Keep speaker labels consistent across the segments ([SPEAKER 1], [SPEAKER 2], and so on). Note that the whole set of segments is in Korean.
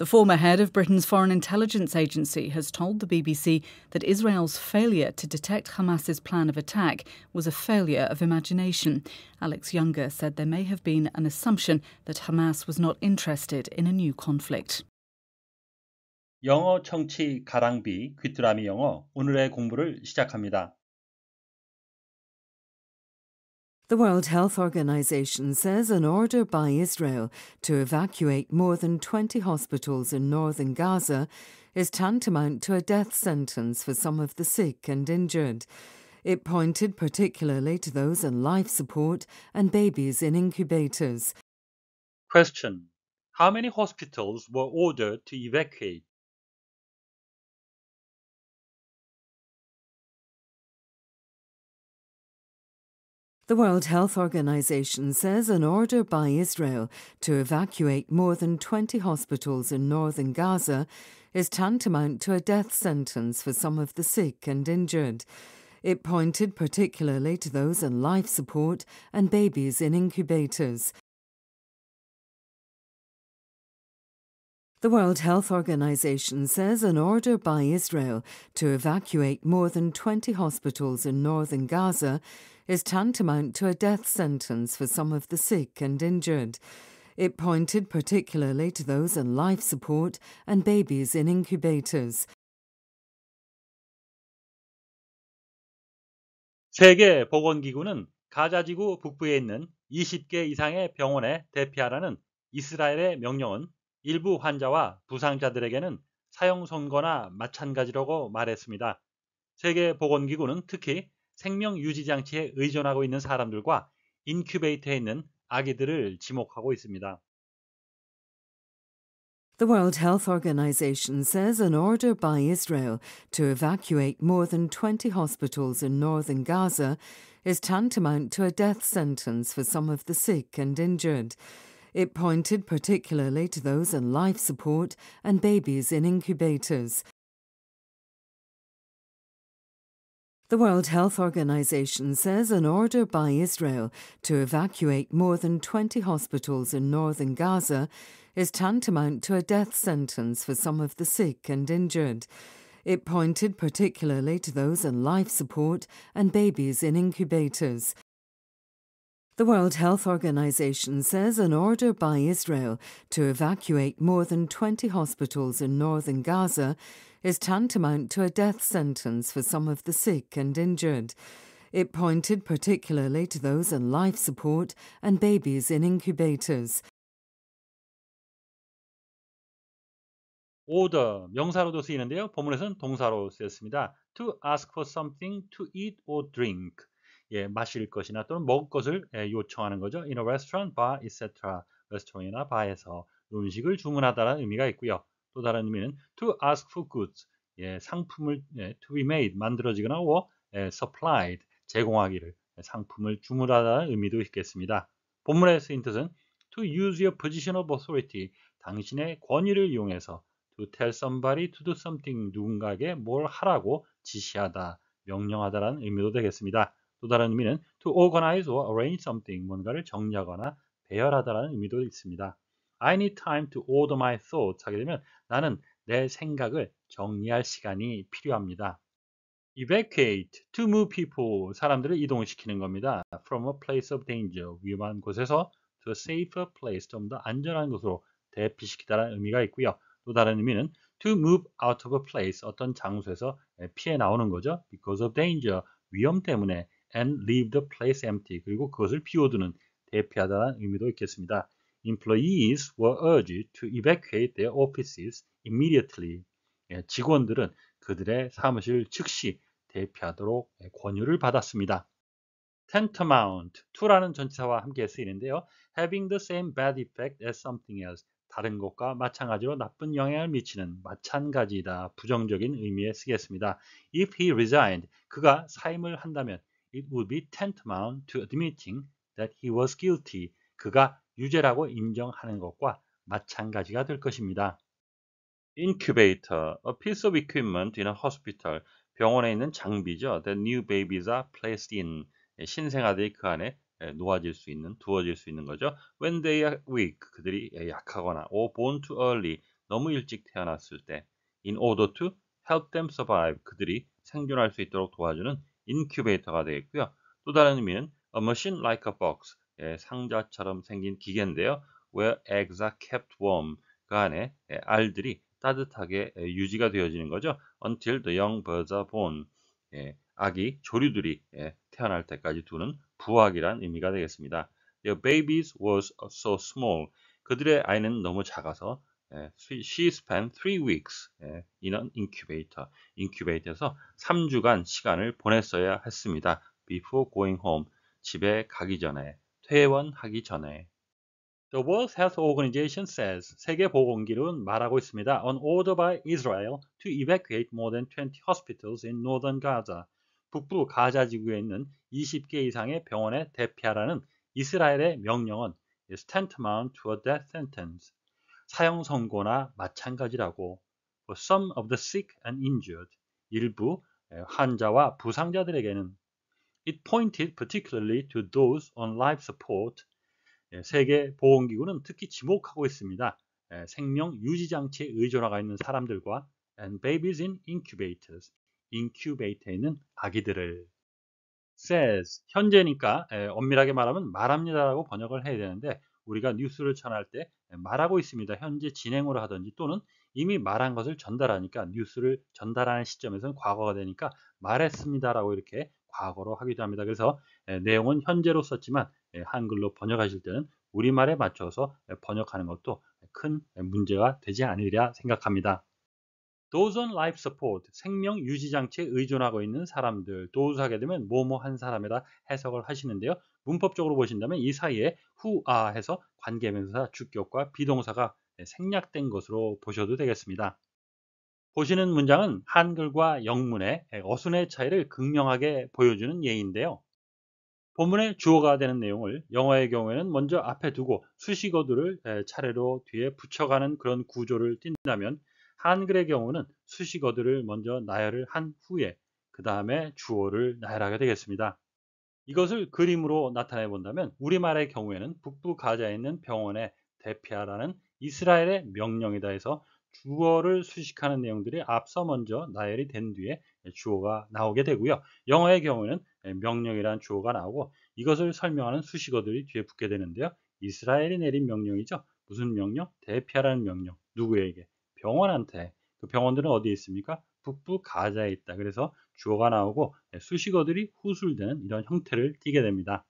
[SPEAKER 1] The former head of Britain's Foreign Intelligence Agency has told the BBC that Israel's failure to detect Hamas's plan of attack was a failure of imagination. Alex Younger said there may have been an assumption that Hamas was not interested in a new conflict.
[SPEAKER 2] 영어 청취 가랑비 귀뚜라미 영어 오늘의 공부를 시작합니다.
[SPEAKER 1] The World Health Organization says an order by Israel to evacuate more than 20 hospitals in northern Gaza is tantamount to a death sentence for some of the sick and injured. It pointed particularly to those in life support and babies in incubators. Question How many hospitals were ordered to evacuate? The World Health Organization says an order by Israel to evacuate more than 20 hospitals in northern Gaza is tantamount to a death sentence for some of the sick and injured. It pointed particularly to those on life support and babies in incubators. The World Health Organization says an order by Israel to evacuate more than 20 hospitals in northern Gaza is tantamount to a death sentence for some of the sick and injured. It pointed particularly to those in life support and babies in incubators.
[SPEAKER 2] 세계 보건기구는 가자지구 북부에 있는 20개 이상의 병원에 대피하라는 이스라엘의 명령은 일부 환자와 부상자들에게는 사형 선고나 마찬가지라고 말했습니다. 세계보건기구는 특히 생명 유지 장치에 의존하고 있는 사람들과 인큐베이터에 있는 아기들을 지목하고 있습니다.
[SPEAKER 1] The World Health Organization says an order by Israel to evacuate more than 20 hospitals in northern Gaza is tantamount to a death sentence for some of the sick and injured. It pointed particularly to those in life support and babies in incubators. The World Health Organization says an order by Israel to evacuate more than 20 hospitals in northern Gaza is tantamount to a death sentence for some of the sick and injured. It pointed particularly to those in life support and babies in incubators. The World Health Organization says an order by Israel to evacuate more than 20 hospitals in northern Gaza is tantamount to a death sentence for some of the sick and injured. It pointed particularly to those on life support and babies in incubators.
[SPEAKER 2] order 명사로도 쓰이는데요. 본문에서는 동사로 쓰였습니다. to ask for something to eat or drink 예, 마실 것이나 또는 먹을 것을 예, 요청하는 거죠. in a restaurant, bar, etc. 레스토랑이나 바에서 음식을 주문하다라는 의미가 있고요. 또 다른 의미는 to ask for goods 예, 상품을 예, to be made 만들어지거나 or 예, supplied 제공하기를 상품을 주문하다는 의미도 있겠습니다. 본문의 쓰인 뜻은 to use your position of authority 당신의 권위를 이용해서 to tell somebody to do something 누군가에게 뭘 하라고 지시하다 명령하다라는 의미도 되겠습니다. 또 다른 의미는 to organize or arrange something 뭔가를 정리하거나 배열하다라는 의미도 있습니다. I need time to order my thoughts 하게 되면 나는 내 생각을 정리할 시간이 필요합니다. Evacuate, to move people, 사람들을 이동시키는 겁니다. From a place of danger, 위험한 곳에서 to a safer place, 좀 더 안전한 곳으로 대피시키다라는 의미가 있고요. 또 다른 의미는 to move out of a place, 어떤 장소에서 피해 나오는 거죠. Because of danger, 위험 때문에 and leave the place empty, 그리고 그것을 비워두는 대피하다라는 의미도 있겠습니다. employees were urged to evacuate their offices immediately. 직원들은 그들의 사무실 즉시 대피하도록 권유를 받았습니다. tantamount to라는 전치사와 함께 쓰이는데요. having the same bad effect as something else 다른 것과 마찬가지로 나쁜 영향을 미치는 마찬가지이다 부정적인 의미에 쓰겠습니다. If he resigned 그가 사임을 한다면 it would be tantamount to admitting that he was guilty 그가 유죄라고 인정하는 것과 마찬가지가 될 것입니다. incubator, a piece of equipment in a hospital, 병원에 있는 장비죠. The new babies are placed in, 신생아들이 그 안에 놓아질 수 있는, 두어질 수 있는 거죠. When they are weak, 그들이 약하거나, or born too early, 너무 일찍 태어났을 때, in order to help them survive, 그들이 생존할 수 있도록 도와주는 인큐베이터가 되겠고요. 또 다른 의미는 a machine like a box, 예, 상자처럼 생긴 기계인데요. Where eggs are kept warm. 그 안에 예, 알들이 따뜻하게 예, 유지가 되어지는 거죠. Until the young birds are born. 예, 아기 조류들이 예, 태어날 때까지 두는 부화기란 의미가 되겠습니다. Their babies was so small. 그들의 아이는 너무 작아서 예, she spent three weeks 예, in an incubator. 인큐베이터에서 3주간 시간을 보냈어야 했습니다. Before going home. 집에 가기 전에 회원하기 전에. The World Health Organization says 세계보건기구는 말하고 있습니다. On order by Israel to evacuate more than 20 hospitals in northern Gaza. 북부 가자 지구에 있는 20개 이상의 병원에 대피하라는 이스라엘의 명령은 is tantamount to a death sentence. 사형 선고나 마찬가지라고. For some of the sick and injured. 일부 환자와 부상자들에게는 It pointed particularly to those on life support. 예, 세계 보건기구는 특히 지목하고 있습니다. 예, 생명 유지 장치에 의존화가 있는 사람들과 and babies in incubators, incubator에 있는 아기들을 says 현재니까 예, 엄밀하게 말하면 말합니다라고 번역을 해야 되는데 우리가 뉴스를 전할 때 말하고 있습니다. 현재 진행으로 하든지 또는 이미 말한 것을 전달하니까 뉴스를 전달하는 시점에서는 과거가 되니까 말했습니다라고 이렇게 과거로 하기도 합니다. 그래서 예, 내용은 현재로 썼지만 예, 한글로 번역하실 때는 우리말에 맞춰서 예, 번역하는 것도 큰 문제가 되지 않으리라 생각합니다. 도존 라이프 서포트 생명 유지 장치에 의존하고 있는 사람들 도우하게 되면 뭐뭐 한사람이라 해석을 하시는데요. 문법적으로 보신다면 이 사이에 후아 해서 관계명사 주격과 비동사가 생략된 것으로 보셔도 되겠습니다. 보시는 문장은 한글과 영문의 어순의 차이를 극명하게 보여주는 예인데요. 본문의 주어가 되는 내용을 영어의 경우에는 먼저 앞에 두고 수식어들을 차례로 뒤에 붙여가는 그런 구조를 띈다면 한글의 경우는 수식어들을 먼저 나열을 한 후에 그 다음에 주어를 나열하게 되겠습니다. 이것을 그림으로 나타내 본다면 우리말의 경우에는 북부 가자에 있는 병원에 대피하라는 이스라엘의 명령이다 해서 주어를 수식하는 내용들이 앞서 먼저 나열이 된 뒤에 주어가 나오게 되고요. 영어의 경우에는 명령이란 주어가 나오고 이것을 설명하는 수식어들이 뒤에 붙게 되는데요. 이스라엘이 내린 명령이죠. 무슨 명령? 대피하라는 명령. 누구에게? 병원한테. 그 병원들은 어디에 있습니까? 북부 가자에 있다. 그래서 주어가 나오고 수식어들이 후술되는 이런 형태를 띠게 됩니다.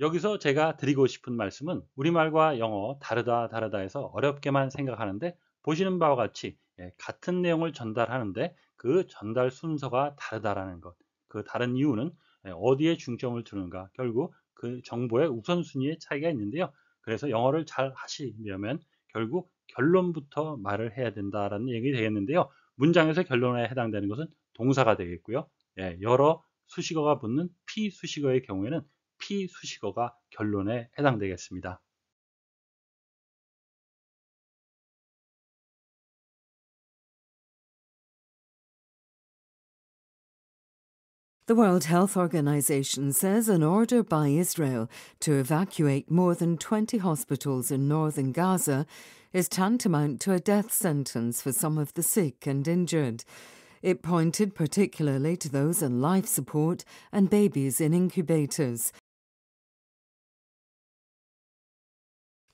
[SPEAKER 2] 여기서 제가 드리고 싶은 말씀은 우리말과 영어 다르다 다르다 해서 어렵게만 생각하는데 보시는 바와 같이 예, 같은 내용을 전달하는데 그 전달 순서가 다르다라는 것. 그 다른 이유는 예, 어디에 중점을 두는가. 결국 그 정보의 우선순위의 차이가 있는데요. 그래서 영어를 잘 하시려면 결국 결론부터 말을 해야 된다라는 얘기 되겠는데요. 문장에서 결론에 해당되는 것은 동사가 되겠고요. 예, 여러 수식어가 붙는 피수식어의 경우에는
[SPEAKER 1] 피수식어가 결론에 해당되겠습니다. The World Health Organization says an order by Israel to evacuate more than 20 hospitals in northern Gaza is tantamount to a death sentence for some of the sick and injured. It pointed particularly to those in life support and babies in incubators.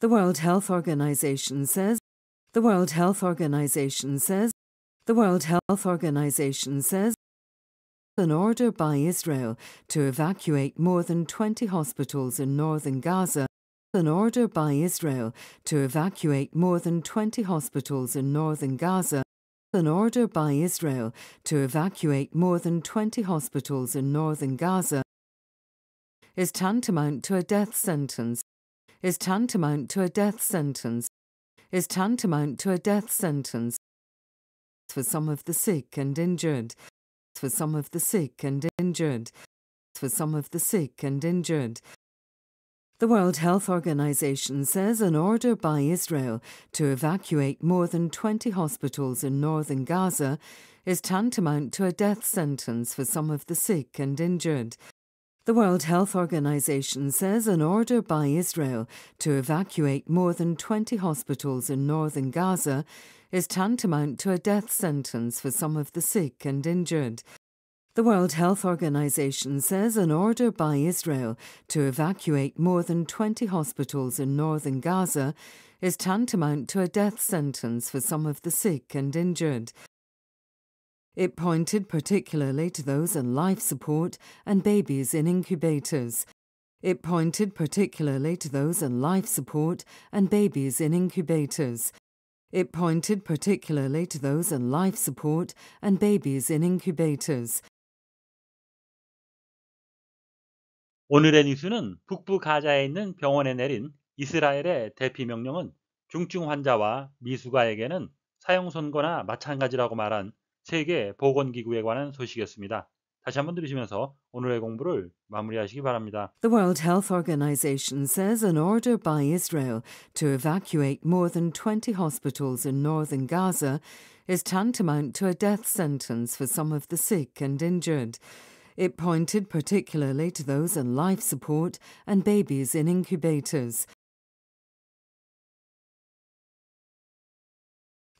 [SPEAKER 1] The World Health Organization says the World Health Organization says the World Health Organization says an order by Israel to evacuate more than 20 hospitals in northern Gaza. An order by Israel to evacuate more than 20 hospitals in northern Gaza. An order by Israel to evacuate more than 20 hospitals in northern Gaza is tantamount to a death sentence. Is tantamount to a death sentence. Is tantamount to a death sentence for some of the sick and injured for some of the sick and injured, for some of the sick and injured. The World Health Organization says an order by Israel to evacuate more than 20 hospitals in northern Gaza is tantamount to a death sentence for some of the sick and injured. The World Health Organization says an order by Israel to evacuate more than 20 hospitals in northern Gaza is tantamount to a death sentence for some of the sick and injured. The World Health Organization says an order by Israel to evacuate more than 20 hospitals in northern Gaza is tantamount to a death sentence for some of the sick and injured. It pointed particularly to those in life support and babies in incubators. It pointed particularly to those in life support and babies in incubators. It pointed particularly to those on life support and babies in incubators.
[SPEAKER 2] 오늘의 뉴스는 북부 가자에 있는 병원에 내린 이스라엘의 대피 명령은 중증 환자와 미숙아에게는 사형 선고나 마찬가지라고 말한 세계 보건기구에 관한 소식이었습니다. 다시 한번 들으시면서 오늘의 공부를 마무리하시기 바랍니다.
[SPEAKER 1] The World Health Organization says an order by Israel to evacuate more than 20 hospitals in northern Gaza is tantamount to a death sentence for some of the sick and injured. It pointed particularly to those in life support and babies in incubators.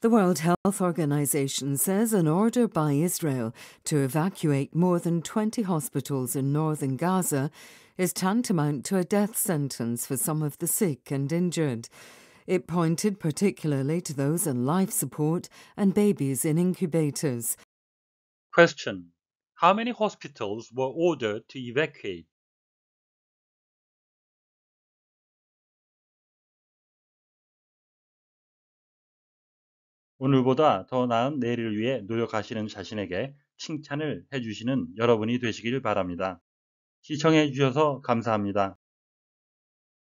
[SPEAKER 1] The World Health Organization says an order by Israel to evacuate more than 20 hospitals in northern Gaza is tantamount to a death sentence for some of the sick and injured. It pointed particularly to those in life support and babies in incubators. Question How many hospitals were ordered to evacuate? 오늘보다 더 나은 내일을 위해 노력하시는 자신에게 칭찬을 해주시는 여러분이 되시길 바랍니다. 시청해 주셔서 감사합니다.